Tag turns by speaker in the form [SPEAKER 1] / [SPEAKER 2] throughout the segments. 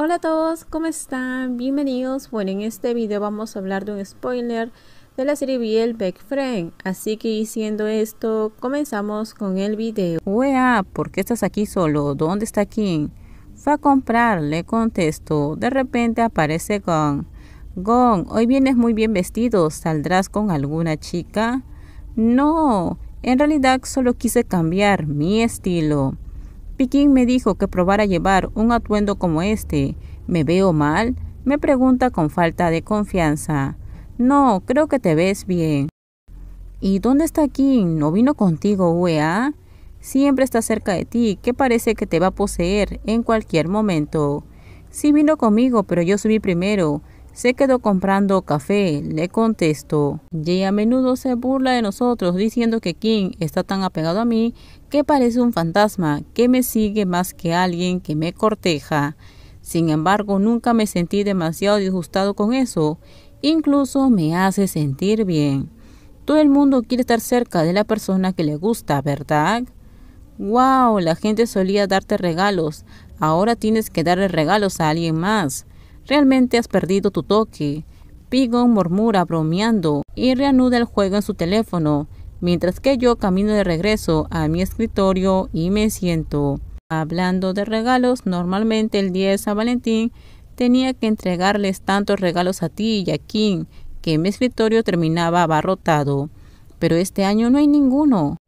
[SPEAKER 1] Hola a todos, ¿cómo están? Bienvenidos. Bueno, en este video vamos a hablar de un spoiler de la serie Biel Back frame Así que diciendo esto, comenzamos con el video. Wea, ¿por qué estás aquí solo? ¿Dónde está Kim? Fue a comprar, le contesto. De repente aparece Gong, Gong hoy vienes muy bien vestido. ¿Saldrás con alguna chica? No, en realidad solo quise cambiar mi estilo. Piquín me dijo que probara llevar un atuendo como este. ¿Me veo mal? Me pregunta con falta de confianza. No, creo que te ves bien. ¿Y dónde está Kim? ¿No vino contigo, UEA? Siempre está cerca de ti, que parece que te va a poseer en cualquier momento. Sí vino conmigo, pero yo subí primero. Se quedó comprando café, le contestó. Y a menudo se burla de nosotros diciendo que King está tan apegado a mí que parece un fantasma que me sigue más que alguien que me corteja. Sin embargo, nunca me sentí demasiado disgustado con eso. Incluso me hace sentir bien. Todo el mundo quiere estar cerca de la persona que le gusta, ¿verdad? ¡Wow! La gente solía darte regalos. Ahora tienes que darle regalos a alguien más. Realmente has perdido tu toque. Pigon murmura bromeando y reanuda el juego en su teléfono, mientras que yo camino de regreso a mi escritorio y me siento. Hablando de regalos, normalmente el día de San Valentín tenía que entregarles tantos regalos a ti y a Kim que mi escritorio terminaba abarrotado, pero este año no hay ninguno.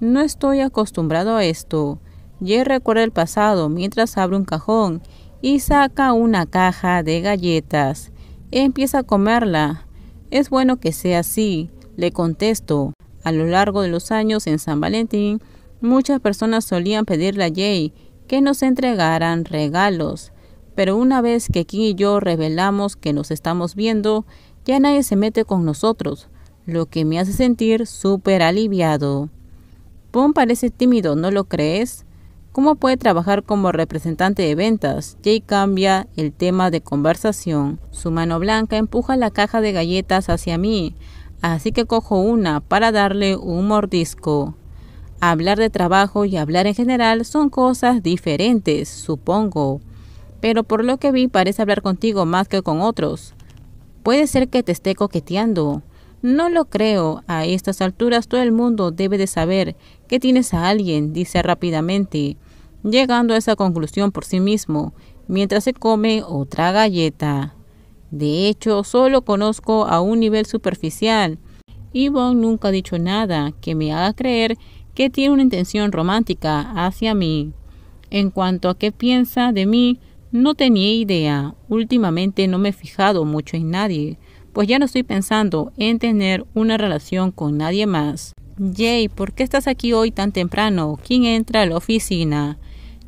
[SPEAKER 1] No estoy acostumbrado a esto. Ya recuerdo el pasado mientras abro un cajón y saca una caja de galletas. Empieza a comerla. Es bueno que sea así, le contesto. A lo largo de los años en San Valentín, muchas personas solían pedirle a Jay que nos entregaran regalos. Pero una vez que Kim y yo revelamos que nos estamos viendo, ya nadie se mete con nosotros, lo que me hace sentir súper aliviado. Pom parece tímido, ¿no lo crees? ¿Cómo puede trabajar como representante de ventas? Jay cambia el tema de conversación. Su mano blanca empuja la caja de galletas hacia mí, así que cojo una para darle un mordisco. Hablar de trabajo y hablar en general son cosas diferentes, supongo. Pero por lo que vi parece hablar contigo más que con otros. Puede ser que te esté coqueteando. No lo creo. A estas alturas todo el mundo debe de saber que tienes a alguien, dice rápidamente llegando a esa conclusión por sí mismo mientras se come otra galleta. De hecho, solo conozco a un nivel superficial. Yvonne nunca ha dicho nada que me haga creer que tiene una intención romántica hacia mí. En cuanto a qué piensa de mí, no tenía idea. Últimamente no me he fijado mucho en nadie, pues ya no estoy pensando en tener una relación con nadie más. Jay, ¿por qué estás aquí hoy tan temprano? ¿Quién entra a la oficina?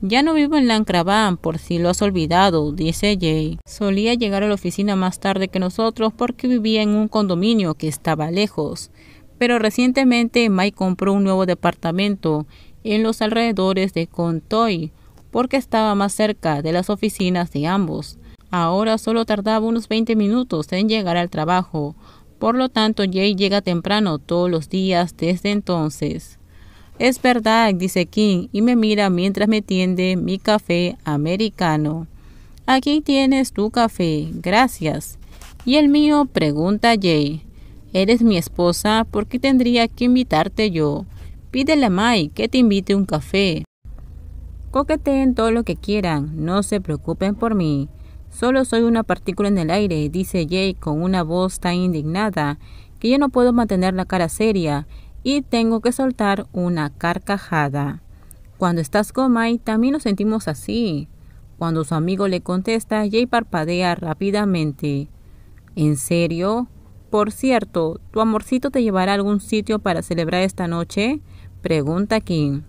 [SPEAKER 1] Ya no vivo en Lancrabán por si lo has olvidado, dice Jay. Solía llegar a la oficina más tarde que nosotros porque vivía en un condominio que estaba lejos. Pero recientemente Mike compró un nuevo departamento en los alrededores de Contoy porque estaba más cerca de las oficinas de ambos. Ahora solo tardaba unos 20 minutos en llegar al trabajo. Por lo tanto, Jay llega temprano todos los días desde entonces. Es verdad, dice King, y me mira mientras me tiende mi café americano. Aquí tienes tu café, gracias. ¿Y el mío? pregunta Jay. Eres mi esposa, ¿por qué tendría que invitarte yo? Pídele a Mike que te invite un café. Coqueteen todo lo que quieran, no se preocupen por mí. Solo soy una partícula en el aire, dice Jay con una voz tan indignada que yo no puedo mantener la cara seria y tengo que soltar una carcajada. Cuando estás con mai también nos sentimos así. Cuando su amigo le contesta, Jay parpadea rápidamente. ¿En serio? Por cierto, ¿tu amorcito te llevará a algún sitio para celebrar esta noche? Pregunta Kim.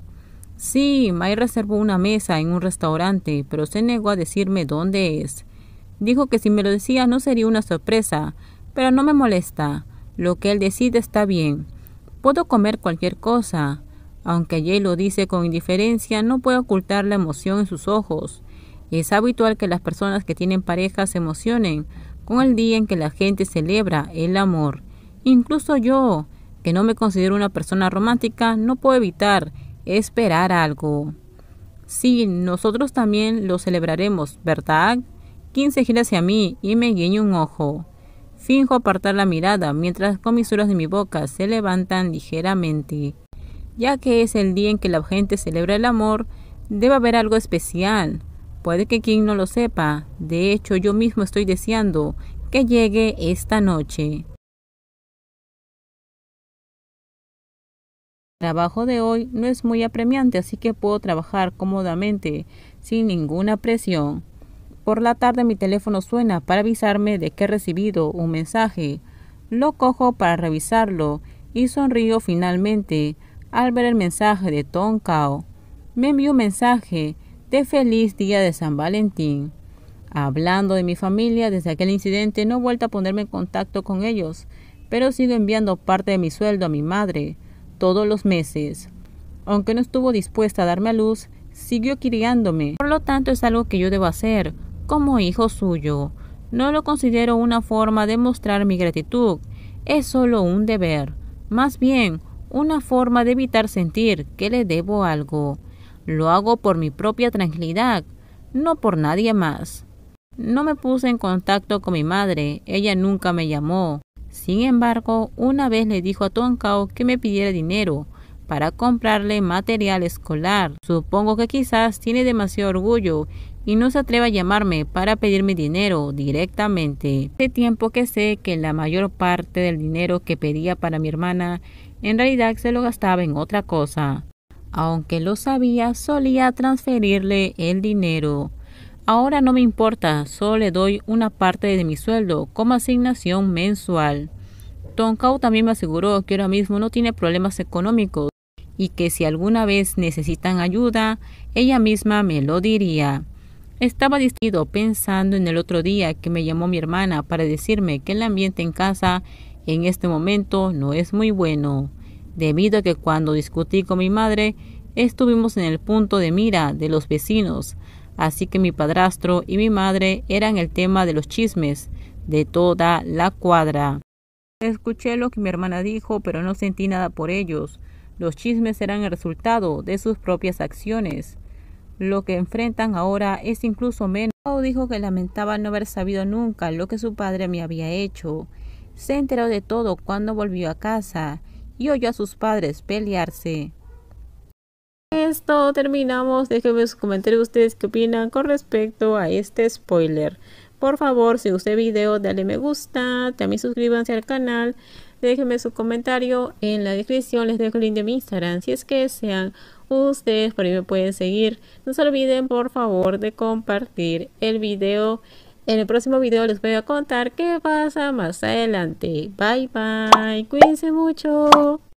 [SPEAKER 1] Sí, May reservó una mesa en un restaurante, pero se negó a decirme dónde es. Dijo que si me lo decía no sería una sorpresa, pero no me molesta. Lo que él decide está bien. Puedo comer cualquier cosa. Aunque Jay lo dice con indiferencia, no puede ocultar la emoción en sus ojos. Es habitual que las personas que tienen pareja se emocionen con el día en que la gente celebra el amor. Incluso yo, que no me considero una persona romántica, no puedo evitar esperar algo. Sí, nosotros también lo celebraremos, ¿verdad? 15 gira hacia mí y me guiña un ojo. Finjo apartar la mirada mientras comisuras de mi boca se levantan ligeramente. Ya que es el día en que la gente celebra el amor, debe haber algo especial. Puede que quien no lo sepa, de hecho yo mismo estoy deseando que llegue esta noche. El trabajo de hoy no es muy apremiante, así que puedo trabajar cómodamente, sin ninguna presión. Por la tarde mi teléfono suena para avisarme de que he recibido un mensaje. Lo cojo para revisarlo y sonrío finalmente al ver el mensaje de Tonkao. Me envió un mensaje de feliz día de San Valentín. Hablando de mi familia, desde aquel incidente no he vuelto a ponerme en contacto con ellos, pero sigo enviando parte de mi sueldo a mi madre todos los meses. Aunque no estuvo dispuesta a darme a luz, siguió criándome. Por lo tanto, es algo que yo debo hacer como hijo suyo. No lo considero una forma de mostrar mi gratitud, es solo un deber, más bien una forma de evitar sentir que le debo algo. Lo hago por mi propia tranquilidad, no por nadie más. No me puse en contacto con mi madre, ella nunca me llamó. Sin embargo, una vez le dijo a Tonkao que me pidiera dinero, para comprarle material escolar. Supongo que quizás tiene demasiado orgullo y no se atreve a llamarme para pedirme dinero directamente. Hace tiempo que sé que la mayor parte del dinero que pedía para mi hermana en realidad se lo gastaba en otra cosa. Aunque lo sabía, solía transferirle el dinero. Ahora no me importa, solo le doy una parte de mi sueldo como asignación mensual. Tonkau también me aseguró que ahora mismo no tiene problemas económicos y que si alguna vez necesitan ayuda, ella misma me lo diría. Estaba distraído pensando en el otro día que me llamó mi hermana para decirme que el ambiente en casa en este momento no es muy bueno, debido a que cuando discutí con mi madre estuvimos en el punto de mira de los vecinos, así que mi padrastro y mi madre eran el tema de los chismes de toda la cuadra. Escuché lo que mi hermana dijo, pero no sentí nada por ellos. Los chismes eran el resultado de sus propias acciones. Lo que enfrentan ahora es incluso menos. Pau dijo que lamentaba no haber sabido nunca lo que su padre me había hecho. Se enteró de todo cuando volvió a casa y oyó a sus padres pelearse. Esto terminamos. Déjenme sus comentarios ustedes qué opinan con respecto a este spoiler. Por favor, si gustó el video, dale me gusta. También suscríbanse al canal. Déjenme su comentario en la descripción, les dejo el link de mi Instagram si es que sean ustedes, por ahí me pueden seguir. No se olviden por favor de compartir el video. En el próximo video les voy a contar qué pasa más adelante. Bye bye, cuídense mucho.